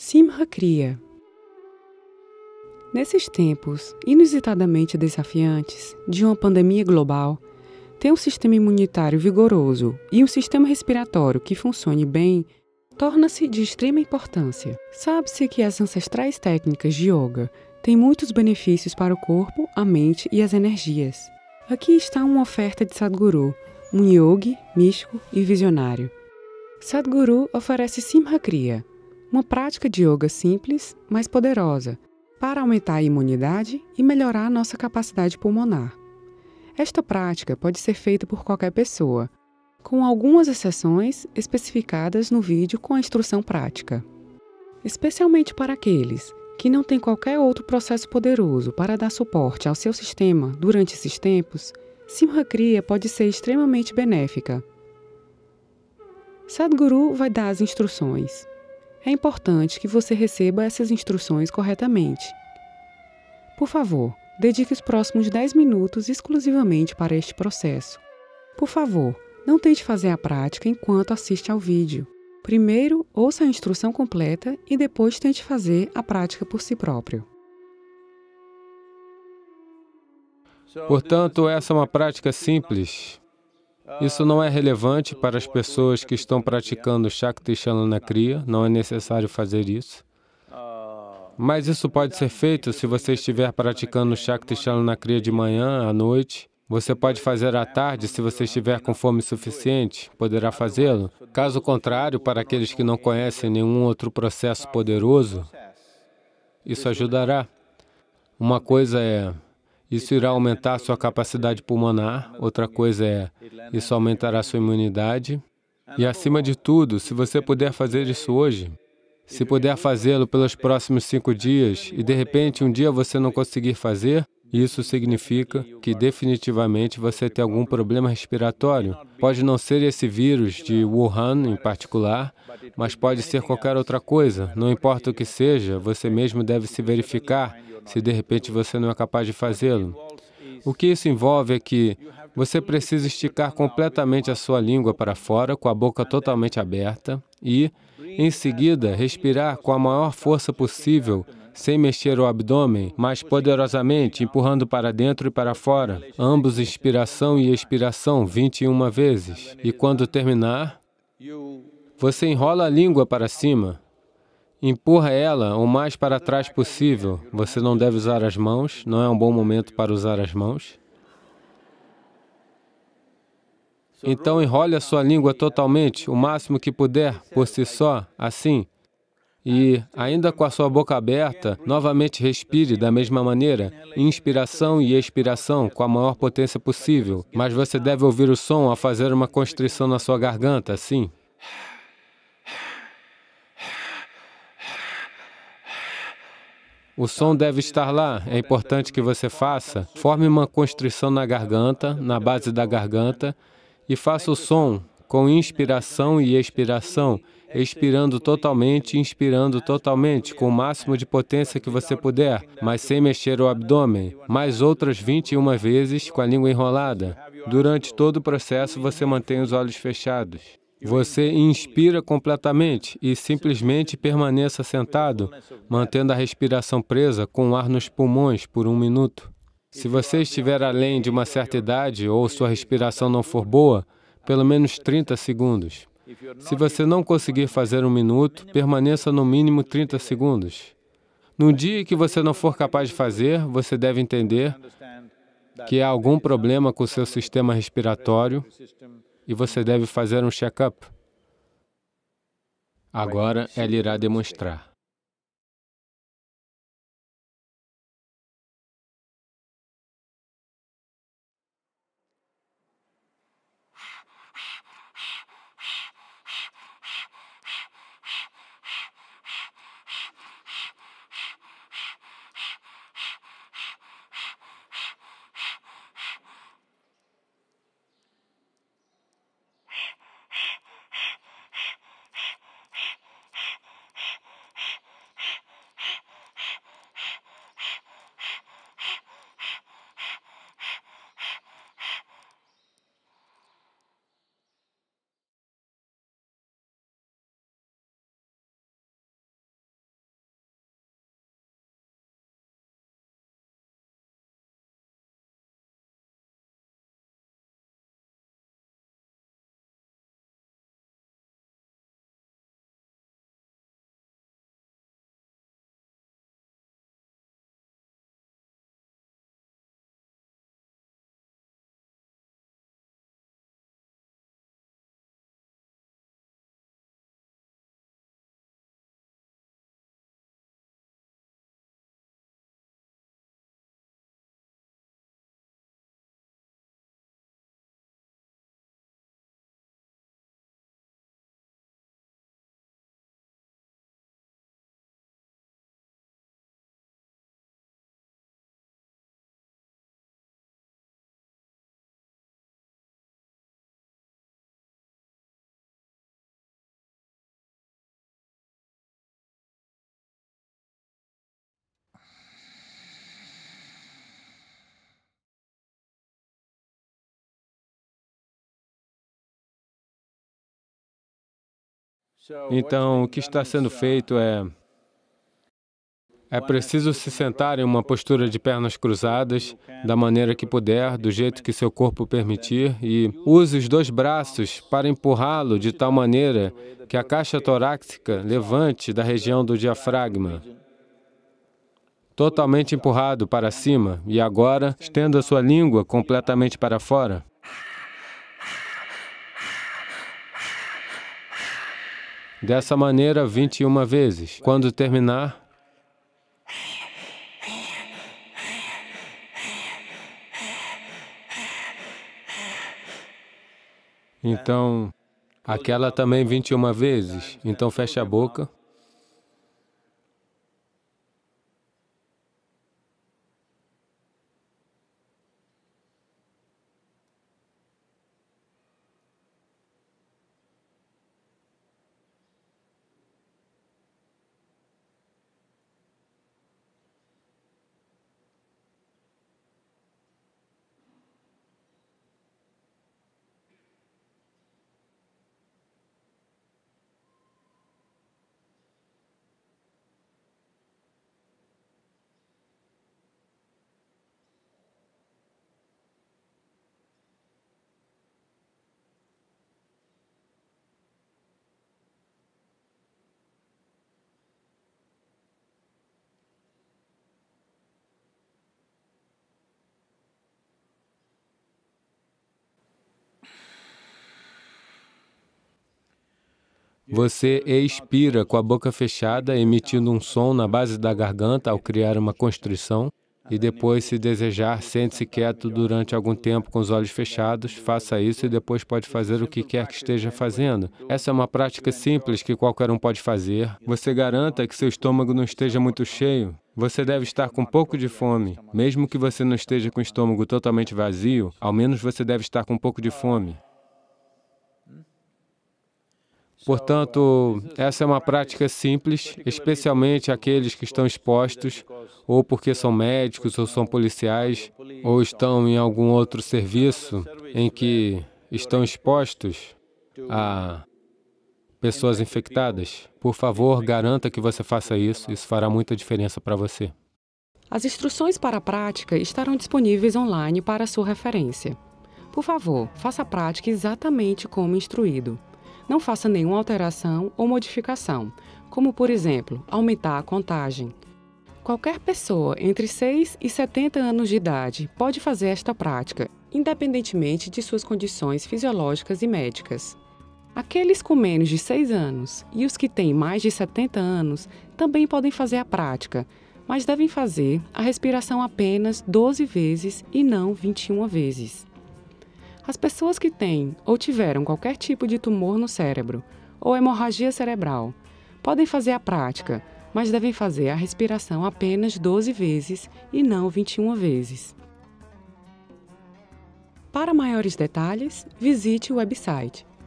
Simha cria. Nesses tempos inusitadamente desafiantes de uma pandemia global, ter um sistema imunitário vigoroso e um sistema respiratório que funcione bem torna-se de extrema importância. Sabe-se que as ancestrais técnicas de yoga têm muitos benefícios para o corpo, a mente e as energias. Aqui está uma oferta de Sadhguru, um yogi místico e visionário. Sadhguru oferece Simha Kriya, uma prática de yoga simples, mas poderosa, para aumentar a imunidade e melhorar nossa capacidade pulmonar. Esta prática pode ser feita por qualquer pessoa, com algumas exceções especificadas no vídeo com a instrução prática. Especialmente para aqueles que não têm qualquer outro processo poderoso para dar suporte ao seu sistema durante esses tempos, Simhakriya pode ser extremamente benéfica. Sadhguru vai dar as instruções é importante que você receba essas instruções corretamente. Por favor, dedique os próximos 10 minutos exclusivamente para este processo. Por favor, não tente fazer a prática enquanto assiste ao vídeo. Primeiro, ouça a instrução completa e depois tente fazer a prática por si próprio. Portanto, essa é uma prática simples, isso não é relevante para as pessoas que estão praticando Shakti kriya. não é necessário fazer isso. Mas isso pode ser feito se você estiver praticando Shakti kriya de manhã, à noite. Você pode fazer à tarde, se você estiver com fome suficiente, poderá fazê-lo. Caso contrário, para aqueles que não conhecem nenhum outro processo poderoso, isso ajudará. Uma coisa é isso irá aumentar sua capacidade pulmonar, outra coisa é, isso aumentará sua imunidade. E acima de tudo, se você puder fazer isso hoje, se puder fazê-lo pelos próximos cinco dias e de repente um dia você não conseguir fazer, isso significa que definitivamente você tem algum problema respiratório. Pode não ser esse vírus de Wuhan em particular, mas pode ser qualquer outra coisa. Não importa o que seja, você mesmo deve se verificar se de repente você não é capaz de fazê-lo. O que isso envolve é que você precisa esticar completamente a sua língua para fora, com a boca totalmente aberta, e, em seguida, respirar com a maior força possível sem mexer o abdômen, mas poderosamente empurrando para dentro e para fora, ambos inspiração e expiração 21 vezes. E quando terminar, você enrola a língua para cima, empurra ela o mais para trás possível. Você não deve usar as mãos, não é um bom momento para usar as mãos. Então enrole a sua língua totalmente, o máximo que puder, por si só, assim, e, ainda com a sua boca aberta, novamente respire da mesma maneira, inspiração e expiração com a maior potência possível. Mas você deve ouvir o som ao fazer uma constrição na sua garganta, assim. O som deve estar lá. É importante que você faça. Forme uma constrição na garganta, na base da garganta, e faça o som com inspiração e expiração expirando totalmente, inspirando totalmente, com o máximo de potência que você puder, mas sem mexer o abdômen. Mais outras 21 vezes com a língua enrolada. Durante todo o processo, você mantém os olhos fechados. Você inspira completamente e simplesmente permaneça sentado, mantendo a respiração presa com o ar nos pulmões por um minuto. Se você estiver além de uma certa idade ou sua respiração não for boa, pelo menos 30 segundos. Se você não conseguir fazer um minuto, permaneça no mínimo 30 segundos. No dia que você não for capaz de fazer, você deve entender que há algum problema com o seu sistema respiratório e você deve fazer um check-up. Agora ela irá demonstrar. Então, o que está sendo feito é... É preciso se sentar em uma postura de pernas cruzadas, da maneira que puder, do jeito que seu corpo permitir, e use os dois braços para empurrá-lo de tal maneira que a caixa torácica levante da região do diafragma, totalmente empurrado para cima, e agora estenda sua língua completamente para fora. dessa maneira 21 vezes. Quando terminar, então, aquela também 21 vezes. Então feche a boca. Você expira com a boca fechada, emitindo um som na base da garganta ao criar uma constrição. E depois, se desejar, sente-se quieto durante algum tempo com os olhos fechados, faça isso e depois pode fazer o que quer que esteja fazendo. Essa é uma prática simples que qualquer um pode fazer. Você garanta que seu estômago não esteja muito cheio. Você deve estar com um pouco de fome. Mesmo que você não esteja com o estômago totalmente vazio, ao menos você deve estar com um pouco de fome. Portanto, essa é uma prática simples, especialmente aqueles que estão expostos, ou porque são médicos, ou são policiais, ou estão em algum outro serviço em que estão expostos a pessoas infectadas. Por favor, garanta que você faça isso, isso fará muita diferença para você. As instruções para a prática estarão disponíveis online para sua referência. Por favor, faça a prática exatamente como instruído não faça nenhuma alteração ou modificação, como, por exemplo, aumentar a contagem. Qualquer pessoa entre 6 e 70 anos de idade pode fazer esta prática, independentemente de suas condições fisiológicas e médicas. Aqueles com menos de 6 anos e os que têm mais de 70 anos também podem fazer a prática, mas devem fazer a respiração apenas 12 vezes e não 21 vezes. As pessoas que têm ou tiveram qualquer tipo de tumor no cérebro ou hemorragia cerebral podem fazer a prática, mas devem fazer a respiração apenas 12 vezes e não 21 vezes. Para maiores detalhes, visite o website